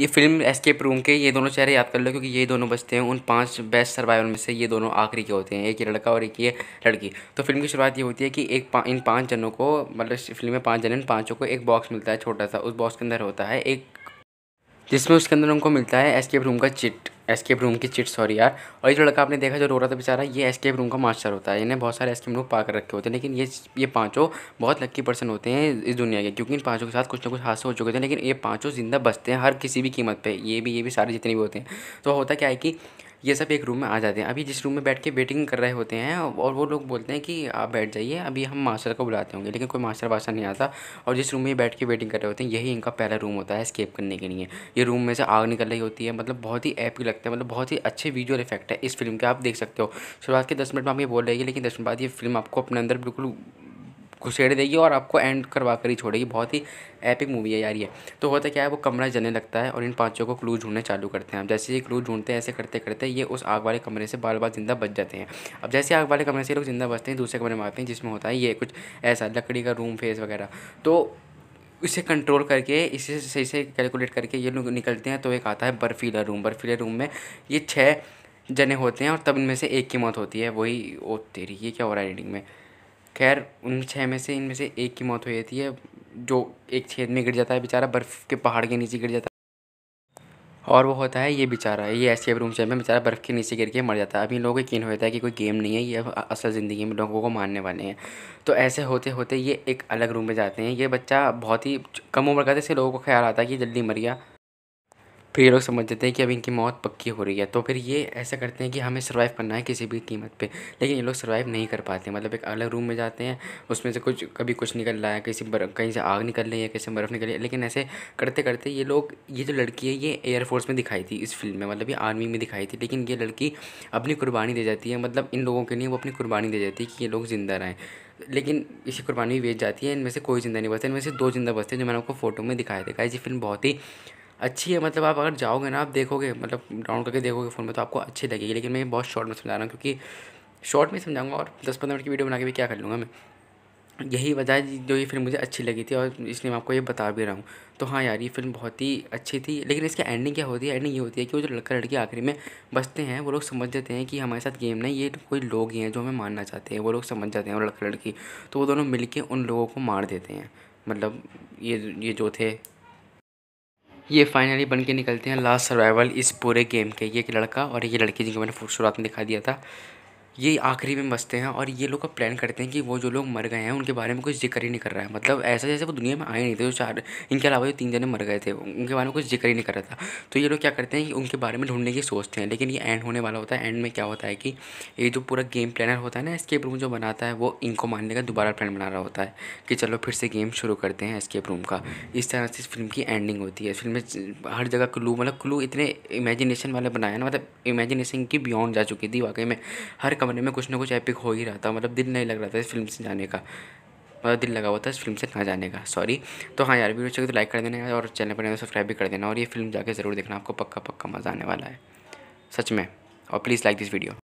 ये film escape room के ये दोनों चेहरे याद कर लो क्योंकि ये दोनों बचते हैं उन पांच बेस्ट सर्वाइवल में से ये दोनों आखिरी के होते हैं एक ये लड़का और एक ये लड़की तो फिल्म की शुरुआत ये होती है कि एक पा, इन पांच जनों को मतलब फिल्म में पांच जन इन पाँचों को एक बॉक्स मिलता है छोटा सा उस बॉक्स के अंदर होता है एक जिसमें उसके अंदर उनको मिलता है एस्केप रूम का चिट एस्केप रूम की चिट सॉरी यार और ये जो लड़का आपने देखा जो रो रहा था बेचारा ये एस्केप रूम का मास्टर होता है इन्हें बहुत सारे एस्केप रूम पा कर रखे होते हैं लेकिन ये ये पाँचों बहुत लक्की पर्सन होते हैं इस दुनिया के क्योंकि इन पाँचों के साथ कुछ ना कुछ हादसे हो चुके थे लेकिन ये पाँचों जिंदा बचते हैं हर किसी भी कीमत पर ये भी ये भी सारे जितने भी होते हैं तो होता क्या है कि ये सब एक रूम में आ जाते हैं अभी जिस रूम में बैठ के वेटिंग कर रहे होते हैं और वो लोग बोलते हैं कि आप बैठ जाइए अभी हम मास्टर को बुलाते होंगे लेकिन कोई मास्टर वास्टर नहीं आता और जिस रूम में बैठ के वेटिंग कर रहे होते हैं यही इनका पहला रूम होता है स्केप करने के लिए ये रूम में से आग निकल रही होती है मतलब बहुत ही ऐप लगता है मतलब बहुत ही अच्छे विजुअल इफेक्ट है इस फिल्म के आप देख सकते हो शुरुआत के दस मिनट में आप ये बोल रही है लेकिन दस मिनट बाद ये फिल्म आपको अपने अंदर बिल्कुल घुसेड़ देगी और आपको एंड करवा कर ही छोड़ेगी बहुत ही एपिक मूवी है यार ये तो होता क्या है वो कमरा जलने लगता है और इन पाँचों को क्लू ढूंढने चालू करते हैं अब जैसे ये क्लू ढूंढते हैं ऐसे करते करते ये उस आग वाले कमरे से बार बार जिंदा बच जाते हैं अब जैसे आग वाले कमरे से लोग जिंदा बचते हैं दूसरे कमरे में आते हैं जिसमें होता है ये कुछ ऐसा लकड़ी का रूम फेस वगैरह तो इसे कंट्रोल करके इसे सही से कैलकुलेट करके ये लोग निकलते हैं तो एक आता है बर्फीला रूम बर्फीले रूम में ये छः जने होते हैं और तब इनमें से एक की मौत होती है वही ओ तेरी ये क्या हो रहा है एडिटिंग में खैर उन छः में से इनमें से एक की मौत हो जाती है जो एक छेद में गिर जाता है बेचारा बर्फ़ के पहाड़ के नीचे गिर जाता है और वो होता है ये बेचारा ये ऐसे अब रूम से में बेचारा बर्फ़ के नीचे गिर के मर जाता है अभी इन लोगों को यकीन जाता है कि कोई गेम नहीं है ये असल ज़िंदगी में लोगों को मारने वाले हैं तो ऐसे होते होते ये एक अलग रूम में जाते हैं ये बच्चा बहुत ही कम उम्र का था लोगों को ख्याल आता है कि जल्दी मर गया फिर ये लोग समझ जाते हैं कि अब इनकी मौत पक्की हो रही है तो फिर ये ऐसा करते हैं कि हमें सर्वाइव करना है किसी भी कीमत पे लेकिन ये लोग सर्वाइव नहीं कर पाते मतलब एक अलग रूम में जाते हैं उसमें से कुछ कभी कुछ निकल रहा है किसी बर, कहीं से आग निकल रही है कहीं से बर्फ़ निकल रही है लेकिन ऐसे करते करते ये लोग ये जो लड़की है ये एयरफोर्स में दिखाई थी इस फिल्म में मतलब ये आर्मी में दिखाई थी लेकिन ये लड़की अपनी कुर्बानी दे जाती है मतलब इन लोगों के लिए वो अपनी कुर्बानी दे जाती है कि ये लोग ज़िंदा रहें लेकिन इसी कुर्बानी भी बेच जाती है इनमें से कोई ज़िंदा नहीं बचता इनमें से दो जिंदा बचते हैं जो मैंने आपको फ़ोटो में दिखाया था ये फिल्म बहुत ही अच्छी है मतलब आप अगर जाओगे ना आप देखोगे मतलब डाउन करके देखोगे फ़ोन में तो आपको अच्छी लगेगी लेकिन मैं बहुत शॉर्ट में समझा रहा हूँ क्योंकि शॉर्ट में समझाऊंगा और दस पंद्रह मिनट की वीडियो बना के भी क्या कर लूँगा मैं यही वजह है जो ये फिल्म मुझे अच्छी लगी थी और इसलिए मैं आपको ये बता भी रहा हूँ तो हाँ यार ये फिल्म बहुत ही अच्छी थी लेकिन इसकी एंडिंग क्या होती है एंडिंग ये होती है कि वो जो लड़का लड़की आखिरी में बचते हैं वो लोग समझ जाते हैं कि हमारे साथ गेम नहीं ये कोई लोग ही हैं जो हमें मानना चाहते हैं वो लोग समझ जाते हैं और लड़का लड़की तो वो दोनों मिल उन लोगों को मार देते हैं मतलब ये ये जो थे ये फाइनली बन के निकलते हैं लास्ट सर्वाइवल इस पूरे गेम के ये एक लड़का और ये लड़की जिनको मैंने शुरुआत में दिखा दिया था ये आखिरी में बसते हैं और ये लोग अब प्लान करते हैं कि वो जो लोग मर गए हैं उनके बारे में कुछ जिक्र ही नहीं कर रहा है मतलब ऐसा जैसे वो दुनिया में आए नहीं थे जो चार इनके अलावा जो तीन जने मर गए थे उनके बारे में कुछ जिक्र ही नहीं कर रहा था तो ये लोग क्या करते हैं कि उनके बारे में ढूंढने की सोचते हैं लेकिन ये एंड होने वाला होता है एंड में क्या होता है कि ये जो पूरा गेम प्लानर होता है ना स्केप रूम जो बनाता है वो इनको मानने का दोबारा प्लान बना रहा होता है कि चलो फिर से गेम शुरू करते हैं स्केप रूम का इस तरह से इस फिल्म की एंडिंग होती है फिल्म में हर जगह क्लू मतलब क्लू इतने इमेजिनेशन वाले बनाया ना मतलब इमेजिनेशन की बियॉन्ड जा चुकी थी वाकई में हर कम कमरे में कुछ ना कुछ एपिक हो ही रहा था मतलब दिल नहीं लग रहा था इस फिल्म से जाने का मतलब दिल लगा हुआ था इस फिल्म से ना जाने का सॉरी तो हाँ यार वीडियो चाहिए तो लाइक कर देना और चैनल पर सब्सक्राइब तो भी कर देना और ये फिल्म जाके ज़रूर देखना आपको पक्का पक्का मज़ा आने वाला है सच में और प्लीज़ लाइक दिस वीडियो